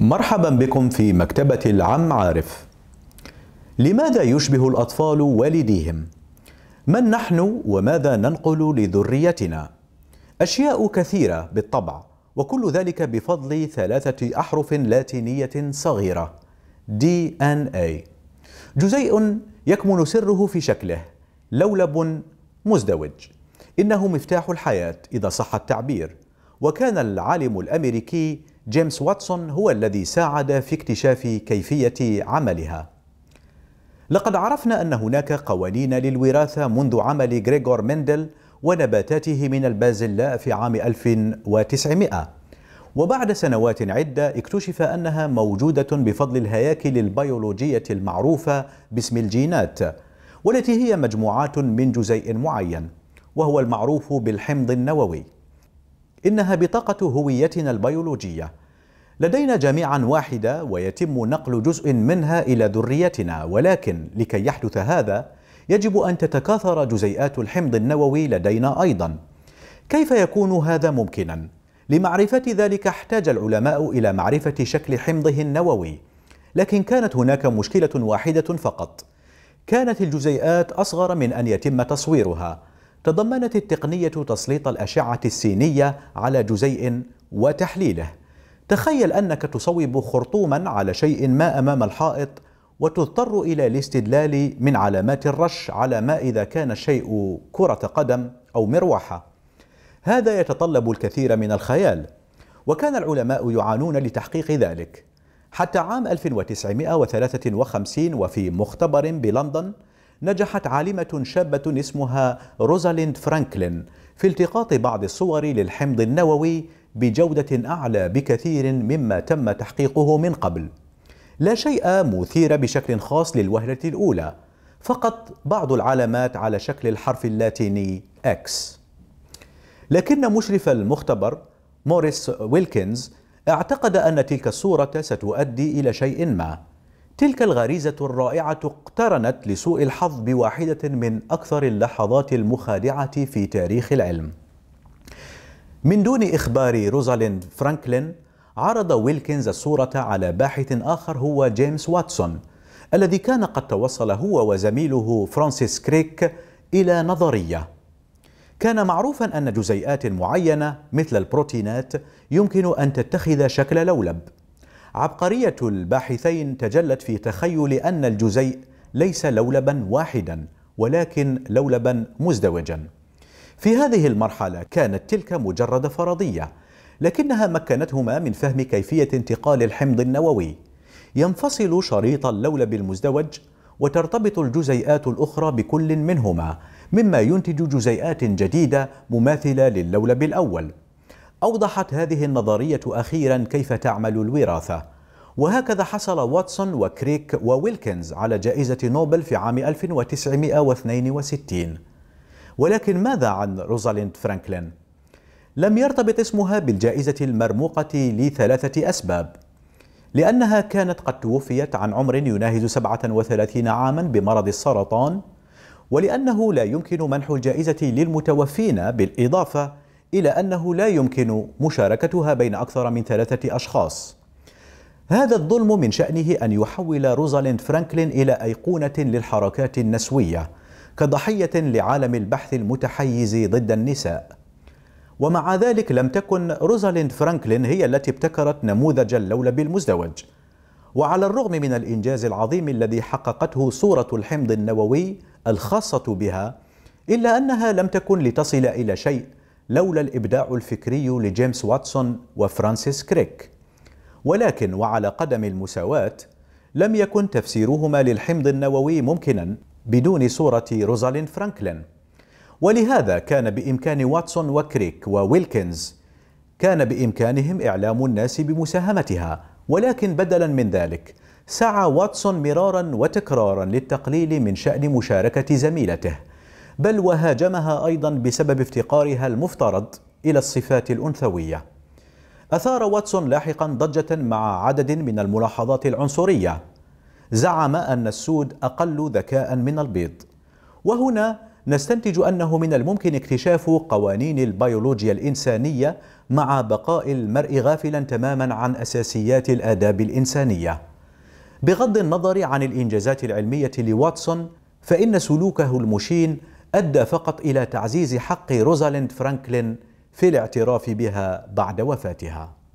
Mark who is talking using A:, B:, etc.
A: مرحبا بكم في مكتبة العم عارف. لماذا يشبه الأطفال والديهم؟ من نحن وماذا ننقل لذريتنا؟ أشياء كثيرة بالطبع، وكل ذلك بفضل ثلاثة أحرف لاتينية صغيرة DNA. إيه. جزيء يكمن سره في شكله، لولب مزدوج. إنه مفتاح الحياة إذا صح التعبير، وكان العالم الأمريكي جيمس واتسون هو الذي ساعد في اكتشاف كيفية عملها لقد عرفنا أن هناك قوانين للوراثة منذ عمل غريغور مندل ونباتاته من البازلاء في عام 1900 وبعد سنوات عدة اكتشف أنها موجودة بفضل الهياكل البيولوجية المعروفة باسم الجينات والتي هي مجموعات من جزيء معين وهو المعروف بالحمض النووي إنها بطاقة هويتنا البيولوجية لدينا جميعا واحدة ويتم نقل جزء منها إلى ذريتنا ولكن لكي يحدث هذا يجب أن تتكاثر جزيئات الحمض النووي لدينا أيضا كيف يكون هذا ممكنا؟ لمعرفة ذلك احتاج العلماء إلى معرفة شكل حمضه النووي لكن كانت هناك مشكلة واحدة فقط كانت الجزيئات أصغر من أن يتم تصويرها تضمنت التقنية تسليط الأشعة السينية على جزيء وتحليله تخيل أنك تصوب خرطوما على شيء ما أمام الحائط وتضطر إلى الاستدلال من علامات الرش على ما إذا كان الشيء كرة قدم أو مروحة هذا يتطلب الكثير من الخيال وكان العلماء يعانون لتحقيق ذلك حتى عام 1953 وفي مختبر بلندن نجحت عالمة شابة اسمها روزاليند فرانكلين في التقاط بعض الصور للحمض النووي بجودة أعلى بكثير مما تم تحقيقه من قبل. لا شيء مثير بشكل خاص للوهلة الأولى، فقط بعض العلامات على شكل الحرف اللاتيني X. لكن مشرف المختبر موريس ويلكنز اعتقد أن تلك الصورة ستؤدي إلى شيء ما، تلك الغريزة الرائعة اقترنت لسوء الحظ بواحدة من أكثر اللحظات المخادعة في تاريخ العلم. من دون إخبار روزاليند فرانكلين، عرض ويلكنز الصورة على باحث آخر هو جيمس واتسون، الذي كان قد توصل هو وزميله فرانسيس كريك إلى نظرية. كان معروفا أن جزيئات معينة مثل البروتينات يمكن أن تتخذ شكل لولب، عبقرية الباحثين تجلت في تخيل أن الجزيء ليس لولبا واحدا ولكن لولبا مزدوجا في هذه المرحلة كانت تلك مجرد فرضية لكنها مكنتهما من فهم كيفية انتقال الحمض النووي ينفصل شريط اللولب المزدوج وترتبط الجزيئات الأخرى بكل منهما مما ينتج جزيئات جديدة مماثلة للولب الأول أوضحت هذه النظرية أخيرا كيف تعمل الوراثة وهكذا حصل واتسون وكريك وويلكنز على جائزة نوبل في عام 1962 ولكن ماذا عن روزاليند فرانكلين؟ لم يرتبط اسمها بالجائزة المرموقة لثلاثة أسباب لأنها كانت قد توفيت عن عمر يناهز 37 عاما بمرض السرطان ولأنه لا يمكن منح الجائزة للمتوفين بالإضافة إلى أنه لا يمكن مشاركتها بين أكثر من ثلاثة أشخاص هذا الظلم من شأنه أن يحول روزاليند فرانكلين إلى أيقونة للحركات النسوية كضحية لعالم البحث المتحيز ضد النساء ومع ذلك لم تكن روزاليند فرانكلين هي التي ابتكرت نموذج اللولب المزدوج وعلى الرغم من الإنجاز العظيم الذي حققته صورة الحمض النووي الخاصة بها إلا أنها لم تكن لتصل إلى شيء لولا الإبداع الفكري لجيمس واتسون وفرانسيس كريك ولكن وعلى قدم المساواة لم يكن تفسيرهما للحمض النووي ممكنا بدون صورة روزالين فرانكلين ولهذا كان بإمكان واتسون وكريك وويلكنز كان بإمكانهم إعلام الناس بمساهمتها ولكن بدلا من ذلك سعى واتسون مرارا وتكرارا للتقليل من شأن مشاركة زميلته بل وهاجمها أيضا بسبب افتقارها المفترض إلى الصفات الأنثوية أثار واتسون لاحقا ضجة مع عدد من الملاحظات العنصرية زعم أن السود أقل ذكاء من البيض وهنا نستنتج أنه من الممكن اكتشاف قوانين البيولوجيا الإنسانية مع بقاء المرء غافلا تماما عن أساسيات الآداب الإنسانية بغض النظر عن الإنجازات العلمية لواتسون فإن سلوكه المشين أدى فقط إلى تعزيز حق روزاليند فرانكلين في الاعتراف بها بعد وفاتها